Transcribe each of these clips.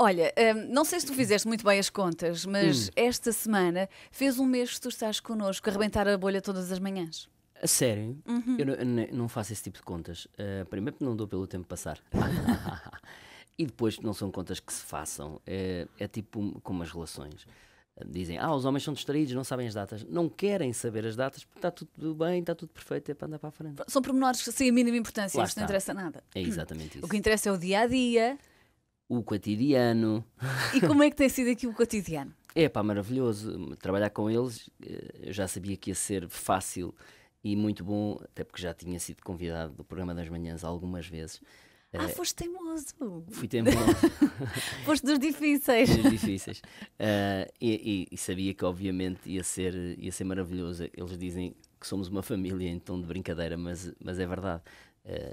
Olha, hum, não sei se tu fizeste muito bem as contas, mas hum. esta semana fez um mês que tu estás connosco a arrebentar a bolha todas as manhãs. A sério? Uhum. Eu, não- eu não- faço esse tipo de contas. Ah, primeiro porque não dou pelo tempo passar. e depois porque não são contas que se façam. É, é tipo como as relações. Dizem, ah, os homens são distraídos, não sabem as datas. Não querem saber as datas porque está tudo bem, está tudo perfeito, é para andar para a frente. São pormenores sem a mínima importância, isto não está. interessa nada. É exatamente isso. O que interessa é o dia a dia, o cotidiano. E como é que tem sido aqui o cotidiano? É pá, maravilhoso. Trabalhar com eles, eh, eu já sabia que ia ser fácil e muito bom, até porque já tinha sido convidado do programa das manhãs algumas vezes. Ah, uh, foste teimoso! Fui teimoso. foste dos difíceis. Dos difíceis. Uh, e, e, e, sabia que, obviamente, ia ser, ia ser maravilhoso. Eles dizem que somos uma família, então de brincadeira, mas, mas é verdade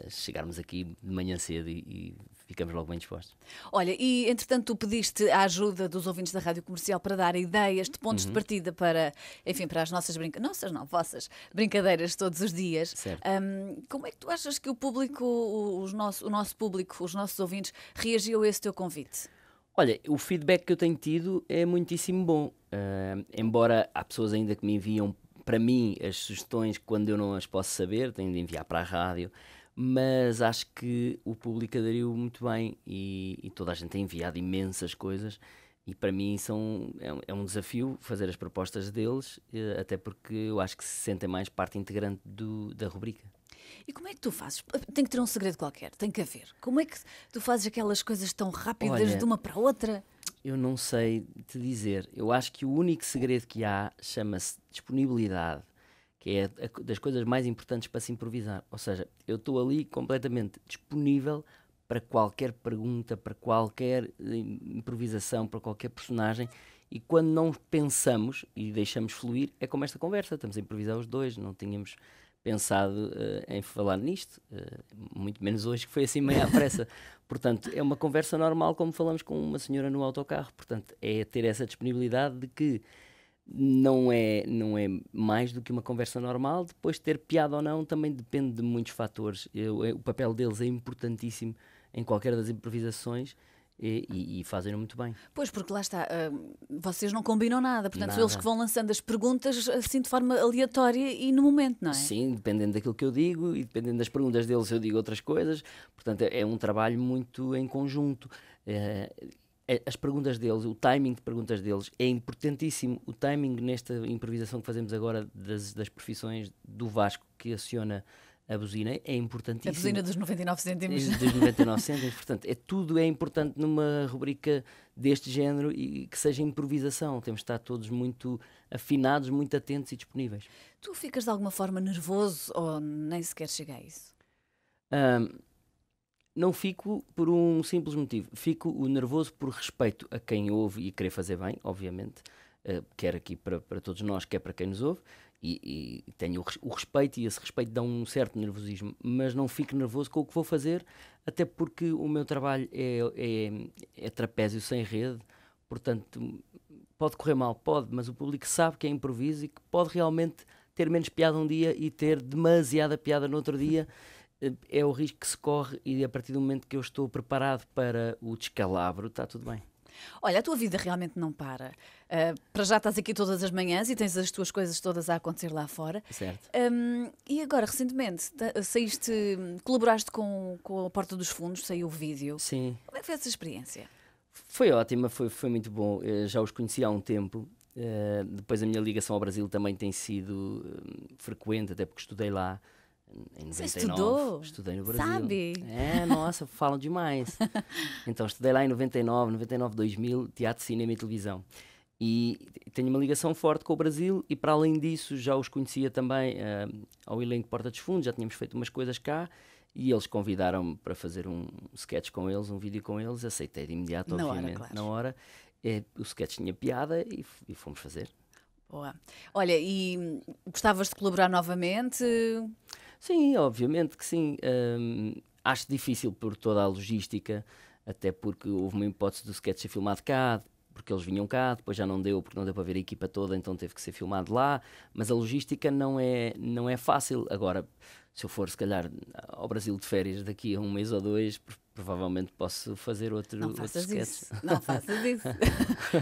chegarmos aqui de manhã cedo e, e, ficamos logo bem dispostos. Olha, e entretanto tu pediste a ajuda dos ouvintes da Rádio Comercial para dar ideias de pontos uhum. de partida para, enfim, para as nossas brincadeiras, nossas não, vossas brincadeiras todos os dias. Certo. Um, como é que tu achas que o público, o nosso, o nosso público, os nossos ouvintes, reagiu a esse teu convite? Olha, o feedback que eu tenho tido é muitíssimo bom. Uh, embora há pessoas ainda que me enviam para mim as sugestões quando eu não as posso saber, tenho de enviar para a rádio, mas acho que o público aderiu muito bem e, e toda a gente tem enviado imensas coisas e para mim são, é, um, é desafio fazer as propostas deles, eh, até porque eu acho que se sentem mais parte integrante do, da rubrica. E como é que tu fazes? Tem que ter um segredo qualquer, tem que haver. Como é que tu fazes aquelas coisas tão rápidas Olha, de uma para a outra? Eu não sei te dizer. Eu acho que o único segredo que há chama-se disponibilidade que é das coisas mais importantes para se improvisar. Ou seja, eu estou ali completamente disponível para qualquer pergunta, para qualquer eh, improvisação, para qualquer personagem. E quando não pensamos e deixamos fluir, é como esta conversa. Estamos a improvisar os dois, não tínhamos pensado uh, em falar nisto, uh, muito menos hoje que foi assim meio à pressa. portanto, é uma conversa normal como falamos com uma senhora no autocarro. Portanto, é ter essa disponibilidade de que não é, não é mais do que uma conversa normal. Depois, ter piada ou não também depende de muitos fatores. Eu, eu, o papel deles é importantíssimo em qualquer das improvisações. E, e, e fazem muito bem. Pois, porque lá está, uh, vocês não combinam nada, portanto, nada. eles que vão lançando as perguntas assim de forma aleatória e no momento, não é? Sim, dependendo daquilo que eu digo e dependendo das perguntas deles, eu digo outras coisas, portanto, é, é um trabalho muito em conjunto. Eh, é, as perguntas deles, o timing de perguntas deles é importantíssimo. O timing nesta improvisação que fazemos agora das, das profissões do Vasco que aciona a buzina é importantíssimo. A buzina dos 99 cêntimos. É, dos 99 cêntimos, portanto, é, tudo é importante numa rubrica deste género e que seja improvisação. Temos de estar todos muito afinados, muito atentos e disponíveis. Tu ficas de alguma forma nervoso ou nem sequer chega a isso? Um, não fico por um simples motivo. Fico nervoso por respeito a quem ouve e querer fazer bem, obviamente, uh, quer aqui para, para todos nós, quer para quem nos ouve. E, e tenho o, o respeito e esse respeito dá um certo nervosismo, mas não fico nervoso com o que vou fazer, até porque o meu trabalho é, é, é trapézio sem rede, portanto pode correr mal, pode, mas o público sabe que é improviso e que pode realmente ter menos piada um dia e ter demasiada piada no outro dia é o risco que se corre e a partir do momento que eu estou preparado para o descalabro, está tudo bem. Olha, a tua vida realmente não para. Uh, para já estás aqui todas as manhãs e tens as tuas coisas todas a acontecer lá fora. Certo. Um, e agora, recentemente, saíste, colaboraste com, com a Porta dos Fundos, saiu o vídeo. Sim. Como é que foi essa experiência? Foi ótima, foi, foi muito bom. Eu eh, já os conheci há um tempo. Uh, depois a minha ligação ao Brasil também tem sido uh, frequente, até porque estudei lá em 99, Você estudou? Estudei no Brasil. Sabe? É, nossa, falam demais. então, estudei lá em 99, 99, 2000, teatro, cinema e televisão. E tenho uma ligação forte com o Brasil e, para além disso, já os conhecia também uh, ao elenco Porta dos Fundos, já tínhamos feito umas coisas cá. E eles convidaram-me para fazer um sketch com eles, um vídeo com eles. Aceitei de imediato, na obviamente, hora, claro. na hora. É, o sketch tinha piada e, e fomos fazer. Boa. Olha, e hum, gostavas de colaborar novamente? Sim, obviamente que sim. Um, acho difícil por toda a logística, até porque houve uma hipótese do sketch ser filmado cá, porque eles vinham cá, depois já não deu, porque não deu para ver a equipa toda, então teve que ser filmado lá. Mas a logística não é, não é fácil. Agora, se eu for, se calhar, ao Brasil de férias daqui a um mês ou dois, provavelmente posso fazer outro, não outro sketch. Não faças isso.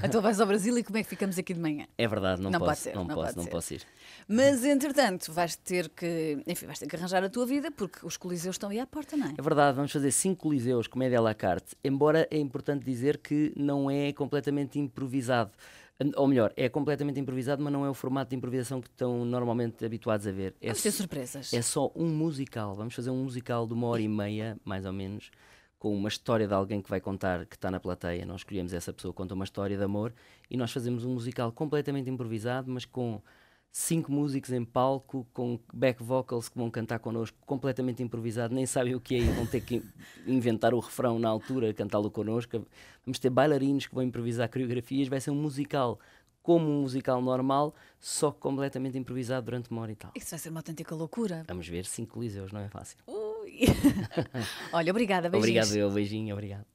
então vais ao Brasil e como é que ficamos aqui de manhã? É verdade, não, não posso, pode ser, não, não posso, não posso ir. Mas entretanto, vais ter que, enfim, vais ter que arranjar a tua vida porque os coliseus estão aí à porta, não é? É verdade, vamos fazer cinco coliseus, comédia à la carte. Embora é importante dizer que não é completamente improvisado. Ou melhor, é completamente improvisado, mas não é o formato de improvisação que estão normalmente habituados a ver. É vamos ter surpresas. É só um musical. Vamos fazer um musical de uma hora e meia, mais ou menos com uma história de alguém que vai contar que está na plateia. Nós escolhemos essa pessoa, conta uma história de amor e nós fazemos um musical completamente improvisado, mas com cinco músicos em palco, com back vocals que vão cantar connosco completamente improvisado, nem sabem o que é e vão ter que inventar o refrão na altura, cantá-lo connosco. Vamos ter bailarinos que vão improvisar coreografias, vai ser um musical como um musical normal, só completamente improvisado durante uma hora e tal. Isso vai ser uma autêntica loucura. Vamos ver, cinco coliseus, não é fácil. Uh! Olha, obrigada, beijinhos. Obrigado, eu, beijinho, obrigado.